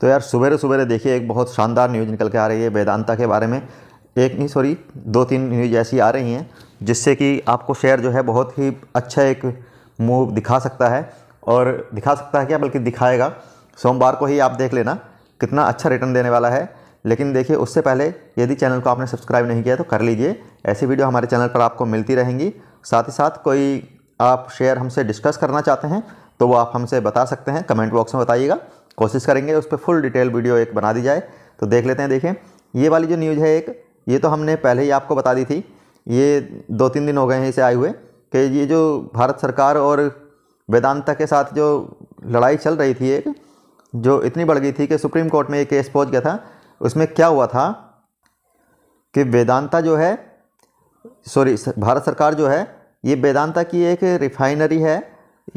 तो यार सुबह सुबह देखिए एक बहुत शानदार न्यूज़ निकल के आ रही है वेदांता के बारे में एक नहीं सॉरी दो तीन न्यूज ऐसी आ रही हैं जिससे कि आपको शेयर जो है बहुत ही अच्छा एक मूव दिखा सकता है और दिखा सकता है क्या बल्कि दिखाएगा सोमवार को ही आप देख लेना कितना अच्छा रिटर्न देने वाला है लेकिन देखिए उससे पहले यदि चैनल को आपने सब्सक्राइब नहीं किया तो कर लीजिए ऐसी वीडियो हमारे चैनल पर आपको मिलती रहेंगी साथ ही साथ कोई आप शेयर हमसे डिस्कस करना चाहते हैं तो वो आप हमसे बता सकते हैं कमेंट बॉक्स में बताइएगा कोशिश करेंगे उस पर फुल डिटेल वीडियो एक बना दी जाए तो देख लेते हैं देखें ये वाली जो न्यूज़ है एक ये तो हमने पहले ही आपको बता दी थी ये दो तीन दिन हो गए हैं इसे आए हुए कि ये जो भारत सरकार और वेदांता के साथ जो लड़ाई चल रही थी एक जो इतनी बढ़ गई थी कि सुप्रीम कोर्ट में एक केस पहुंच गया था उसमें क्या हुआ था कि वेदांता जो है सॉरी भारत सरकार जो है ये वेदांता की एक रिफाइनरी है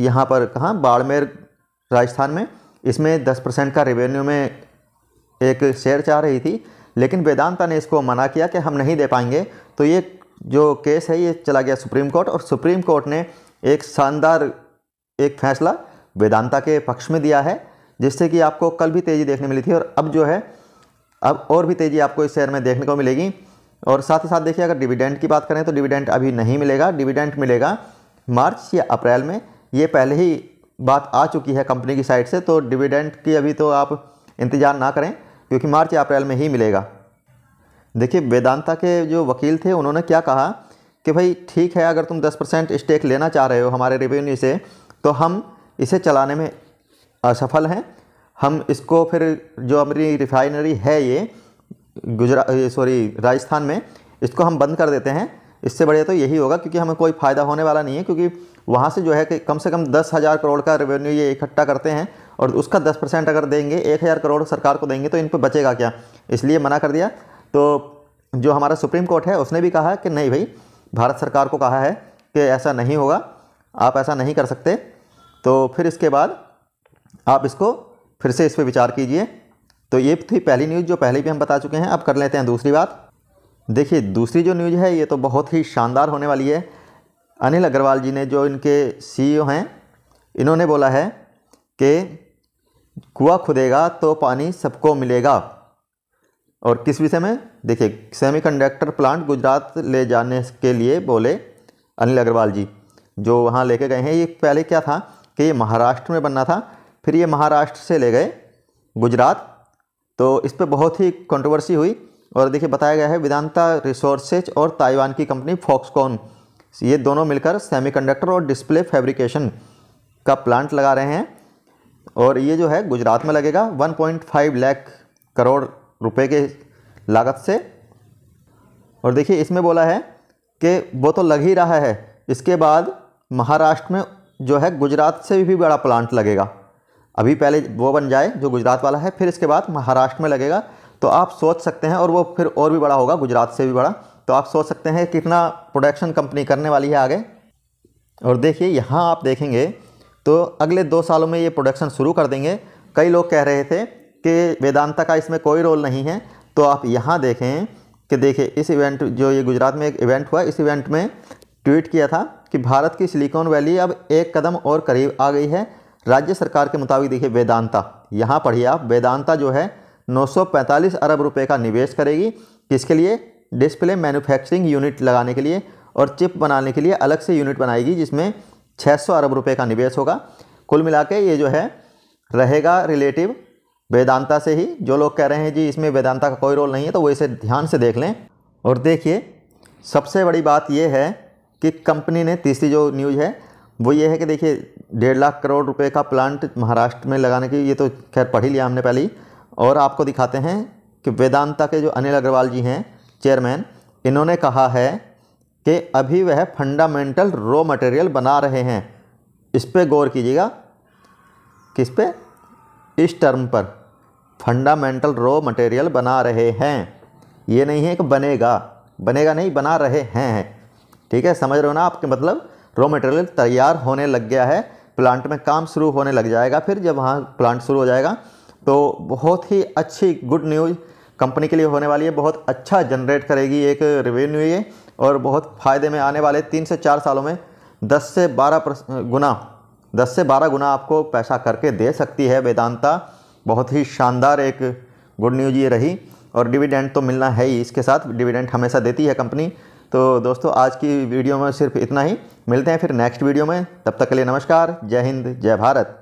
यहाँ पर कहाँ बाड़मेर राजस्थान में इसमें दस परसेंट का रेवेन्यू में एक शेयर चाह रही थी लेकिन वेदांता ने इसको मना किया कि हम नहीं दे पाएंगे तो ये जो केस है ये चला गया सुप्रीम कोर्ट और सुप्रीम कोर्ट ने एक शानदार एक फैसला वेदांता के पक्ष में दिया है जिससे कि आपको कल भी तेज़ी देखने मिली थी और अब जो है अब और भी तेज़ी आपको इस शेयर में देखने को मिलेगी और साथ ही साथ देखिए अगर डिविडेंट की बात करें तो डिविडेंट अभी नहीं मिलेगा डिविडेंट मिलेगा मार्च या अप्रैल में ये पहले ही बात आ चुकी है कंपनी की साइड से तो डिविडेंड की अभी तो आप इंतज़ार ना करें क्योंकि मार्च अप्रैल में ही मिलेगा देखिए वेदांता के जो वकील थे उन्होंने क्या कहा कि भाई ठीक है अगर तुम 10 परसेंट स्टेक लेना चाह रहे हो हमारे रेवेन्यू से तो हम इसे चलाने में असफल हैं हम इसको फिर जो हमारी रिफाइनरी है ये गुजरात सॉरी राजस्थान में इसको हम बंद कर देते हैं इससे बढ़िया तो यही होगा क्योंकि हमें कोई फ़ायदा होने वाला नहीं है क्योंकि वहाँ से जो है कि कम से कम दस हज़ार करोड़ का रेवेन्यू ये इकट्ठा करते हैं और उसका दस परसेंट अगर देंगे एक हज़ार करोड़ सरकार को देंगे तो इन पर बचेगा क्या इसलिए मना कर दिया तो जो हमारा सुप्रीम कोर्ट है उसने भी कहा कि नहीं भाई भारत सरकार को कहा है कि ऐसा नहीं होगा आप ऐसा नहीं कर सकते तो फिर इसके बाद आप इसको फिर से इस पर विचार कीजिए तो ये थी पहली न्यूज़ जो पहले भी हम बता चुके हैं अब कर लेते हैं दूसरी बात देखिए दूसरी जो न्यूज़ है ये तो बहुत ही शानदार होने वाली है अनिल अग्रवाल जी ने जो इनके सीईओ e हैं इन्होंने बोला है कि कुआ खुदेगा तो पानी सबको मिलेगा और किस विषय में देखिए सेमीकंडक्टर प्लांट गुजरात ले जाने के लिए बोले अनिल अग्रवाल जी जो वहाँ लेके गए हैं ये पहले क्या था कि ये महाराष्ट्र में बनना था फिर ये महाराष्ट्र से ले गए गुजरात तो इस पर बहुत ही कंट्रोवर्सी हुई और देखिए बताया गया है वेदांता रिसोर्सेज और ताइवान की कंपनी फॉक्सकॉन ये दोनों मिलकर सेमीकंडक्टर और डिस्प्ले फैब्रिकेशन का प्लांट लगा रहे हैं और ये जो है गुजरात में लगेगा 1.5 लाख करोड़ रुपए के लागत से और देखिए इसमें बोला है कि वो तो लग ही रहा है इसके बाद महाराष्ट्र में जो है गुजरात से भी बड़ा प्लांट लगेगा अभी पहले वो बन जाए जो गुजरात वाला है फिर इसके बाद महाराष्ट्र में लगेगा तो आप सोच सकते हैं और वो फिर और भी बड़ा होगा गुजरात से भी बड़ा तो आप सोच सकते हैं कितना प्रोडक्शन कंपनी करने वाली है आगे और देखिए यहाँ आप देखेंगे तो अगले दो सालों में ये प्रोडक्शन शुरू कर देंगे कई लोग कह रहे थे कि वेदांता का इसमें कोई रोल नहीं है तो आप यहाँ देखें कि देखिए इस इवेंट जो ये गुजरात में एक इवेंट हुआ इस इवेंट में ट्वीट किया था कि भारत की सिलिकॉन वैली अब एक कदम और करीब आ गई है राज्य सरकार के मुताबिक देखिए वेदांता यहाँ पढ़िए आप वेदांता जो है 945 अरब रुपए का निवेश करेगी किसके लिए डिस्प्ले मैन्युफैक्चरिंग यूनिट लगाने के लिए और चिप बनाने के लिए अलग से यूनिट बनाएगी जिसमें 600 अरब रुपए का निवेश होगा कुल मिला ये जो है रहेगा रिलेटिव वेदांता से ही जो लोग कह रहे हैं जी इसमें वेदांता का कोई रोल नहीं है तो वो इसे ध्यान से देख लें और देखिए सबसे बड़ी बात यह है कि कंपनी ने तीसरी जो न्यूज है वो ये है कि देखिए डेढ़ लाख करोड़ रुपए का प्लांट महाराष्ट्र में लगाने की ये तो खैर पढ़ ही लिया हमने पहले ही और आपको दिखाते हैं कि वेदांता के जो अनिल अग्रवाल जी हैं चेयरमैन इन्होंने कहा है कि अभी वह फंडामेंटल रॉ मटेरियल बना रहे हैं इस पर गौर कीजिएगा किस पे इस टर्म पर फंडामेंटल रॉ मटेरियल बना रहे हैं ये नहीं है कि बनेगा बनेगा नहीं बना रहे हैं ठीक है समझ रहे हो ना आपके मतलब रॉ मटेरियल तैयार होने लग गया है प्लांट में काम शुरू होने लग जाएगा फिर जब वहाँ प्लांट शुरू हो जाएगा तो बहुत ही अच्छी गुड न्यूज़ कंपनी के लिए होने वाली है बहुत अच्छा जनरेट करेगी एक रेवेन्यू ये और बहुत फ़ायदे में आने वाले तीन से चार सालों में दस से बारह गुना दस से बारह गुना आपको पैसा करके दे सकती है वेदांता बहुत ही शानदार एक गुड न्यूज ये रही और डिविडेंड तो मिलना है ही इसके साथ डिविडेंड हमेशा देती है कंपनी तो दोस्तों आज की वीडियो में सिर्फ इतना ही मिलते हैं फिर नेक्स्ट वीडियो में तब तक के लिए नमस्कार जय हिंद जय भारत